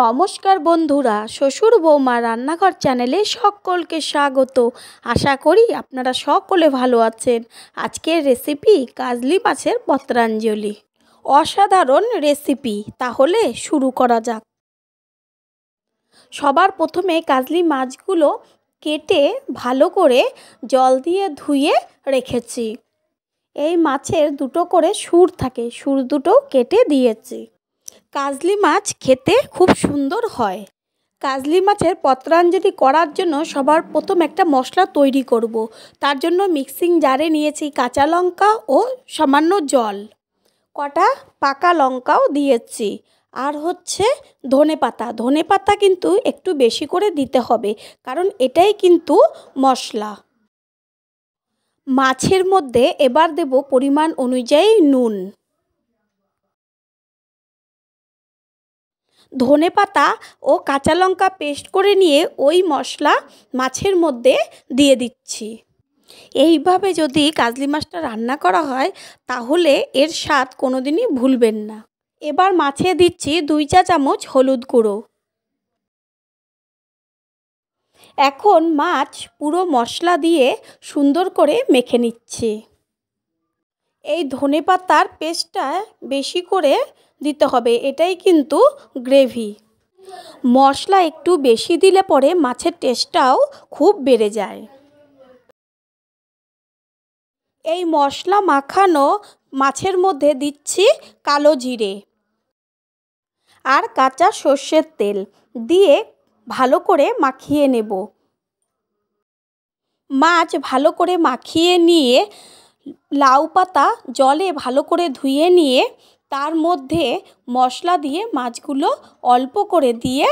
নমস্কার বন্ধুরা শ্বশুর বৌমা রান্নাঘর চ্যানেলে সকলকে স্বাগত আশা করি আপনারা সকলে ভালো আছেন আজকের রেসিপি কাজলি মাছের পত্রাঞ্জলি অসাধারণ রেসিপি তাহলে শুরু করা যাক সবার প্রথমে কাজলি মাছগুলো কেটে ভালো করে জল দিয়ে ধুয়ে রেখেছি এই মাছের দুটো করে সুর থাকে সুর দুটো কেটে দিয়েছি কাজলি মাছ খেতে খুব সুন্দর হয় কাজলি মাছের পত্রাঞ্জলি করার জন্য সবার প্রথম একটা মশলা তৈরি করব। তার জন্য মিক্সিং জারে নিয়েছি কাঁচা লঙ্কা ও সামান্য জল কটা পাকা লঙ্কাও দিয়েছি আর হচ্ছে ধনে পাতা ধনে পাতা কিন্তু একটু বেশি করে দিতে হবে কারণ এটাই কিন্তু মশলা মাছের মধ্যে এবার দেব পরিমাণ অনুযায়ী নুন ধনে পাতা ও কাঁচা লঙ্কা পেস্ট করে নিয়ে ওই মশলা মাছের মধ্যে দিয়ে দিচ্ছি এইভাবে যদি কাজলি মাছটা রান্না করা হয় তাহলে এর স্বাদ কোনোদিনই ভুলবেন না এবার মাছে দিচ্ছি দুই চা চামচ হলুদ গুঁড়ো এখন মাছ পুরো মশলা দিয়ে সুন্দর করে মেখে নিচ্ছে এই ধনে পাতার পেস্টটা বেশি করে দিতে হবে এটাই কিন্তু গ্রেভি মশলা একটু বেশি দিলে পরে মাছের টেস্টটাও খুব বেড়ে যায় এই মশলা মাখানো মাছের মধ্যে দিচ্ছি কালো জিরে আর কাঁচা সর্ষের তেল দিয়ে ভালো করে মাখিয়ে নেব মাছ ভালো করে মাখিয়ে নিয়ে লাউ পাতা জলে ভালো করে ধুয়ে নিয়ে তার মধ্যে মশলা দিয়ে মাছগুলো অল্প করে দিয়ে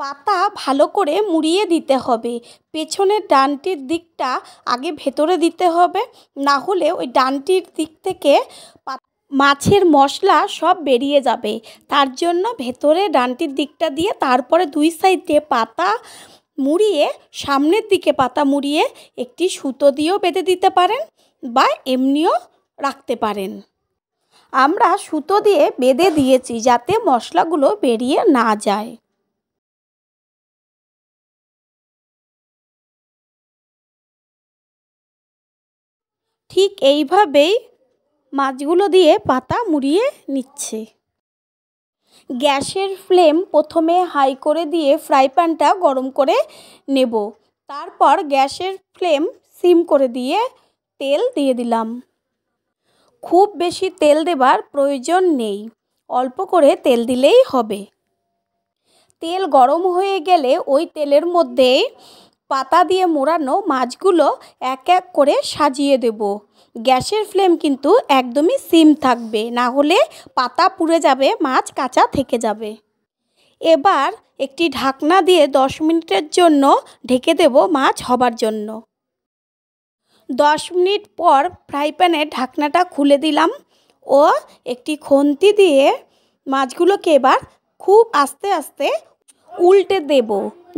পাতা ভালো করে মুড়িয়ে দিতে হবে পেছনের ডানটির দিকটা আগে ভেতরে দিতে হবে না হলে ওই ডানটির দিক থেকে মাছের মশলা সব বেরিয়ে যাবে তার জন্য ভেতরে ডানটির দিকটা দিয়ে তারপরে দুই সাইডে পাতা মুড়িয়ে সামনের দিকে পাতা মুড়িয়ে একটি সুতো দিয়েও বেঁধে দিতে পারেন বা এমনিও রাখতে পারেন আমরা সুতো দিয়ে বেঁধে দিয়েছি যাতে মশলাগুলো বেরিয়ে না যায় ঠিক এইভাবেই মাছগুলো দিয়ে পাতা মুড়িয়ে নিচ্ছে গ্যাসের ফ্লেম প্রথমে হাই করে দিয়ে ফ্রাই প্যানটা গরম করে নেব তারপর গ্যাসের ফ্লেম সিম করে দিয়ে তেল দিয়ে দিলাম খুব বেশি তেল দেবার প্রয়োজন নেই অল্প করে তেল দিলেই হবে তেল গরম হয়ে গেলে ওই তেলের মধ্যে পাতা দিয়ে মোড়ানো মাছগুলো এক এক করে সাজিয়ে দেব গ্যাসের ফ্লেম কিন্তু একদমই সিম থাকবে না হলে পাতা পুড়ে যাবে মাছ কাঁচা থেকে যাবে এবার একটি ঢাকনা দিয়ে দশ মিনিটের জন্য ঢেকে দেব মাছ হবার জন্য দশ মিনিট পর ফ্রাই প্যানের ঢাকনাটা খুলে দিলাম ও একটি খন্তি দিয়ে মাছগুলোকে এবার খুব আস্তে আস্তে উল্টে দেব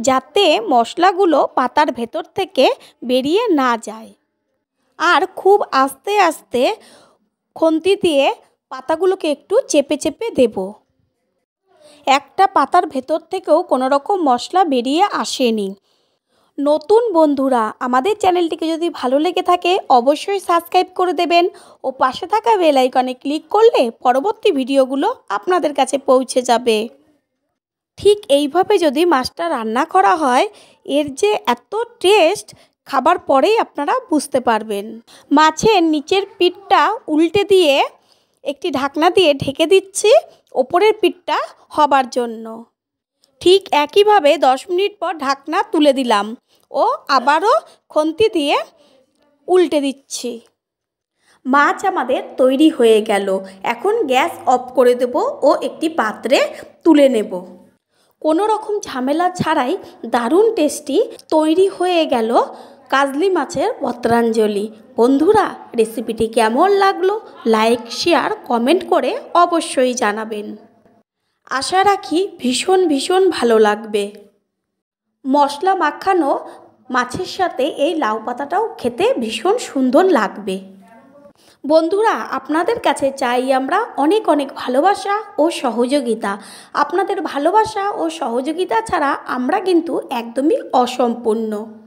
যাতে মশলাগুলো পাতার ভেতর থেকে বেরিয়ে না যায় আর খুব আস্তে আস্তে খন্তি দিয়ে পাতাগুলোকে একটু চেপে চেপে দেব একটা পাতার ভেতর থেকেও কোনো রকম মশলা বেরিয়ে আসেনি নতুন বন্ধুরা আমাদের চ্যানেলটিকে যদি ভালো লেগে থাকে অবশ্যই সাবস্ক্রাইব করে দেবেন ও পাশে থাকা বেল আইকনে ক্লিক করলে পরবর্তী ভিডিওগুলো আপনাদের কাছে পৌঁছে যাবে ঠিক এইভাবে যদি মাছটা রান্না করা হয় এর যে এত টেস্ট খাবার পরেই আপনারা বুঝতে পারবেন মাছের নিচের পিঠটা উল্টে দিয়ে একটি ঢাকনা দিয়ে ঢেকে দিচ্ছি ওপরের পিঠটা হবার জন্য ঠিক একইভাবে দশ মিনিট পর ঢাকনা তুলে দিলাম ও আবারও খন্তি দিয়ে উল্টে দিচ্ছি মাছ আমাদের তৈরি হয়ে গেল এখন গ্যাস অফ করে দেব ও একটি পাত্রে তুলে নেব কোনো রকম ঝামেলা ছাড়াই দারুণ টেস্টি তৈরি হয়ে গেল কাজলি মাছের পত্রাঞ্জলি বন্ধুরা রেসিপিটি কেমন লাগলো লাইক শেয়ার কমেন্ট করে অবশ্যই জানাবেন আশা রাখি ভীষণ ভীষণ ভালো লাগবে মশলা মাখানো মাছের সাথে এই লাউ পাতাটাও খেতে ভীষণ সুন্দর লাগবে বন্ধুরা আপনাদের কাছে চাই আমরা অনেক অনেক ভালোবাসা ও সহযোগিতা আপনাদের ভালোবাসা ও সহযোগিতা ছাড়া আমরা কিন্তু একদমই অসম্পূর্ণ